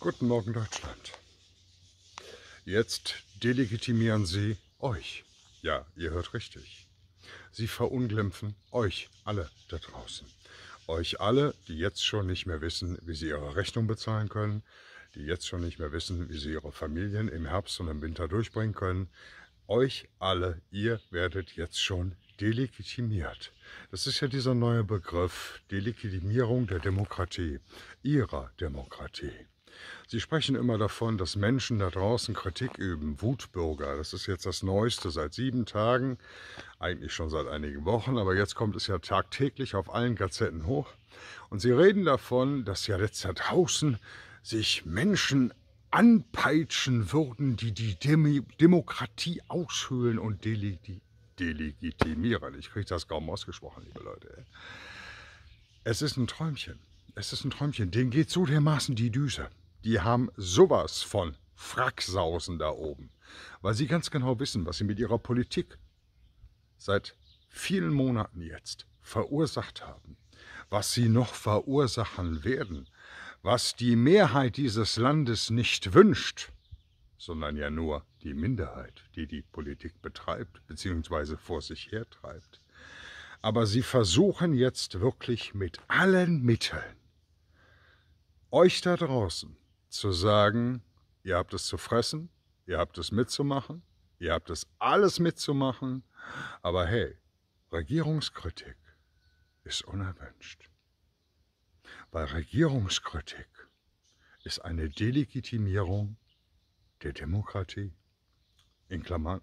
Guten Morgen Deutschland. Jetzt delegitimieren sie euch. Ja, ihr hört richtig. Sie verunglimpfen euch alle da draußen. Euch alle, die jetzt schon nicht mehr wissen, wie sie ihre Rechnung bezahlen können, die jetzt schon nicht mehr wissen, wie sie ihre Familien im Herbst und im Winter durchbringen können. Euch alle, ihr werdet jetzt schon delegitimiert. Das ist ja dieser neue Begriff, Delegitimierung der Demokratie, ihrer Demokratie. Sie sprechen immer davon, dass Menschen da draußen Kritik üben, Wutbürger. Das ist jetzt das Neueste seit sieben Tagen, eigentlich schon seit einigen Wochen, aber jetzt kommt es ja tagtäglich auf allen Gazetten hoch. Und Sie reden davon, dass ja jetzt da draußen sich Menschen anpeitschen würden, die die Demi Demokratie aushöhlen und delegitimieren delegitimieren. Ich kriege das kaum ausgesprochen, liebe Leute. Es ist ein Träumchen. Es ist ein Träumchen. Denen geht so dermaßen die Düse. Die haben sowas von Fracksausen da oben, weil sie ganz genau wissen, was sie mit ihrer Politik seit vielen Monaten jetzt verursacht haben, was sie noch verursachen werden, was die Mehrheit dieses Landes nicht wünscht, sondern ja nur die Minderheit, die die Politik betreibt bzw. vor sich hertreibt. Aber sie versuchen jetzt wirklich mit allen Mitteln euch da draußen zu sagen, ihr habt es zu fressen, ihr habt es mitzumachen, ihr habt es alles mitzumachen, aber hey, Regierungskritik ist unerwünscht. Weil Regierungskritik ist eine Delegitimierung der Demokratie, in Klammern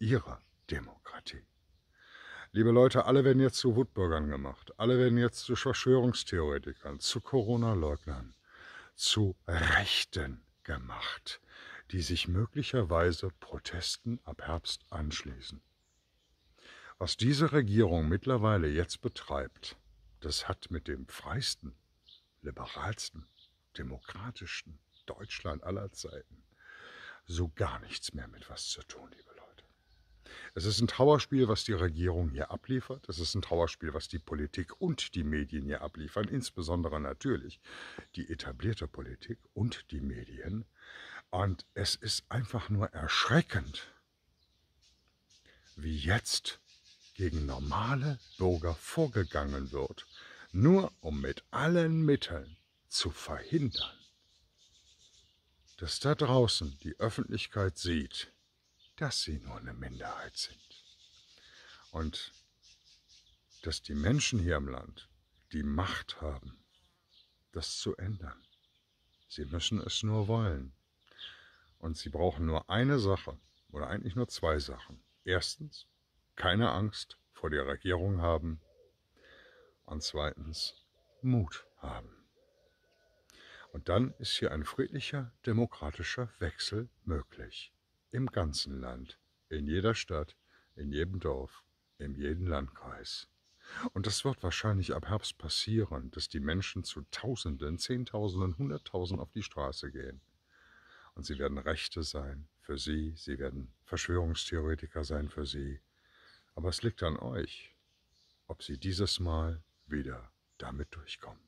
ihrer Demokratie. Liebe Leute, alle werden jetzt zu Wutbürgern gemacht. Alle werden jetzt zu Verschwörungstheoretikern, zu Corona-Leugnern, zu Rechten gemacht, die sich möglicherweise Protesten ab Herbst anschließen. Was diese Regierung mittlerweile jetzt betreibt, das hat mit dem freisten, liberalsten, demokratischsten Deutschland aller Zeiten so gar nichts mehr mit was zu tun, liebe Leute. Es ist ein Trauerspiel, was die Regierung hier abliefert. Es ist ein Trauerspiel, was die Politik und die Medien hier abliefern, insbesondere natürlich die etablierte Politik und die Medien. Und es ist einfach nur erschreckend, wie jetzt gegen normale Bürger vorgegangen wird, nur um mit allen Mitteln zu verhindern, dass da draußen die Öffentlichkeit sieht, dass sie nur eine Minderheit sind. Und dass die Menschen hier im Land die Macht haben, das zu ändern. Sie müssen es nur wollen. Und sie brauchen nur eine Sache oder eigentlich nur zwei Sachen. Erstens, keine Angst vor der Regierung haben. Und zweitens, Mut haben. Und dann ist hier ein friedlicher, demokratischer Wechsel möglich im ganzen Land, in jeder Stadt, in jedem Dorf, in jedem Landkreis. Und das wird wahrscheinlich ab Herbst passieren, dass die Menschen zu Tausenden, Zehntausenden, Hunderttausenden auf die Straße gehen. Und sie werden Rechte sein für sie, sie werden Verschwörungstheoretiker sein für sie. Aber es liegt an euch, ob sie dieses Mal wieder damit durchkommen.